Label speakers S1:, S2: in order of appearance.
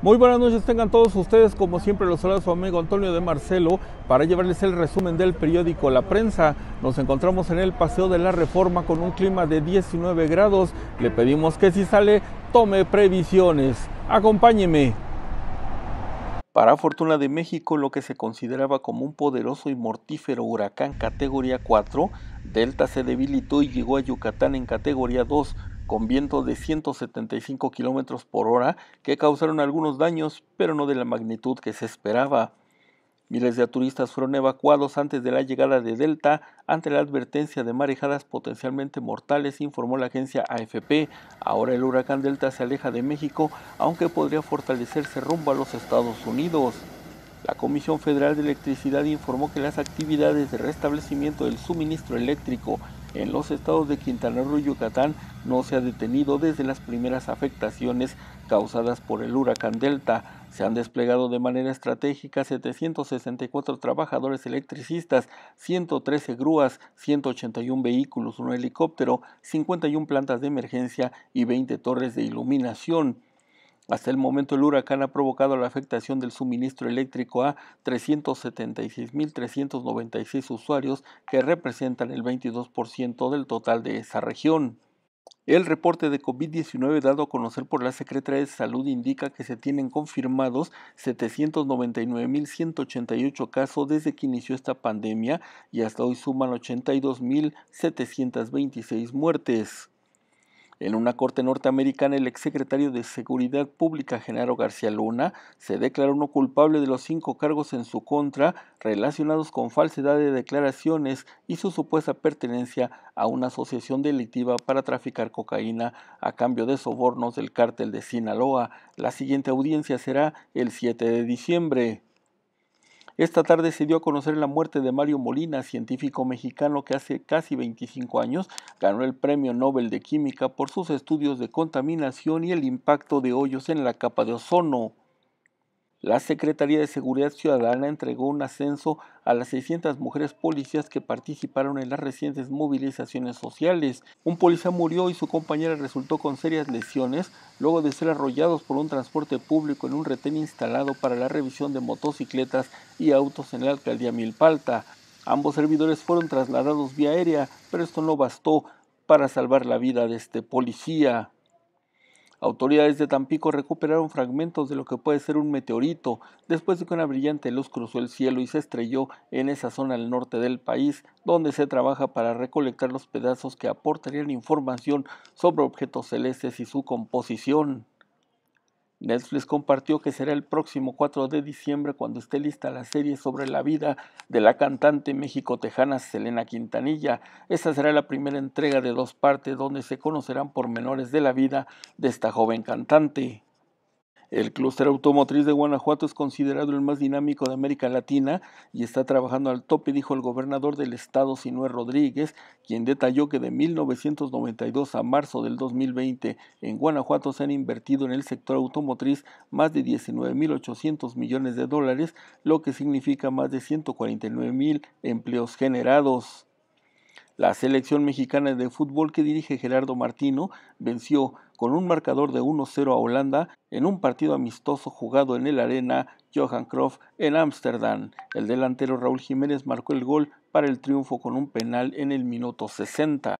S1: Muy buenas noches, tengan todos ustedes, como siempre los saluda su amigo Antonio de Marcelo para llevarles el resumen del periódico La Prensa. Nos encontramos en el Paseo de la Reforma con un clima de 19 grados. Le pedimos que si sale, tome previsiones. Acompáñeme. Para fortuna de México, lo que se consideraba como un poderoso y mortífero huracán categoría 4, Delta se debilitó y llegó a Yucatán en categoría 2, con vientos de 175 kilómetros por hora que causaron algunos daños, pero no de la magnitud que se esperaba. Miles de turistas fueron evacuados antes de la llegada de Delta ante la advertencia de marejadas potencialmente mortales, informó la agencia AFP. Ahora el huracán Delta se aleja de México, aunque podría fortalecerse rumbo a los Estados Unidos. La Comisión Federal de Electricidad informó que las actividades de restablecimiento del suministro eléctrico en los estados de Quintana Roo y Yucatán no se ha detenido desde las primeras afectaciones causadas por el huracán Delta. Se han desplegado de manera estratégica 764 trabajadores electricistas, 113 grúas, 181 vehículos, un helicóptero, 51 plantas de emergencia y 20 torres de iluminación. Hasta el momento el huracán ha provocado la afectación del suministro eléctrico a 376.396 usuarios que representan el 22% del total de esa región. El reporte de COVID-19 dado a conocer por la Secretaría de Salud indica que se tienen confirmados 799.188 casos desde que inició esta pandemia y hasta hoy suman 82.726 muertes. En una corte norteamericana, el exsecretario de Seguridad Pública, Genaro García Luna, se declaró no culpable de los cinco cargos en su contra relacionados con falsedad de declaraciones y su supuesta pertenencia a una asociación delictiva para traficar cocaína a cambio de sobornos del cártel de Sinaloa. La siguiente audiencia será el 7 de diciembre. Esta tarde se dio a conocer la muerte de Mario Molina, científico mexicano que hace casi 25 años ganó el Premio Nobel de Química por sus estudios de contaminación y el impacto de hoyos en la capa de ozono. La Secretaría de Seguridad Ciudadana entregó un ascenso a las 600 mujeres policías que participaron en las recientes movilizaciones sociales. Un policía murió y su compañera resultó con serias lesiones luego de ser arrollados por un transporte público en un retén instalado para la revisión de motocicletas y autos en la alcaldía Milpalta. Ambos servidores fueron trasladados vía aérea, pero esto no bastó para salvar la vida de este policía. Autoridades de Tampico recuperaron fragmentos de lo que puede ser un meteorito después de que una brillante luz cruzó el cielo y se estrelló en esa zona al norte del país, donde se trabaja para recolectar los pedazos que aportarían información sobre objetos celestes y su composición. Netflix compartió que será el próximo 4 de diciembre cuando esté lista la serie sobre la vida de la cantante mexicotejana Selena Quintanilla. Esta será la primera entrega de dos partes donde se conocerán pormenores de la vida de esta joven cantante. El clúster automotriz de Guanajuato es considerado el más dinámico de América Latina y está trabajando al tope, dijo el gobernador del estado Sinué Rodríguez, quien detalló que de 1992 a marzo del 2020 en Guanajuato se han invertido en el sector automotriz más de 19.800 millones de dólares, lo que significa más de 149.000 empleos generados. La selección mexicana de fútbol que dirige Gerardo Martino venció con un marcador de 1-0 a Holanda en un partido amistoso jugado en el Arena Johan Cruyff en Ámsterdam. El delantero Raúl Jiménez marcó el gol para el triunfo con un penal en el minuto 60.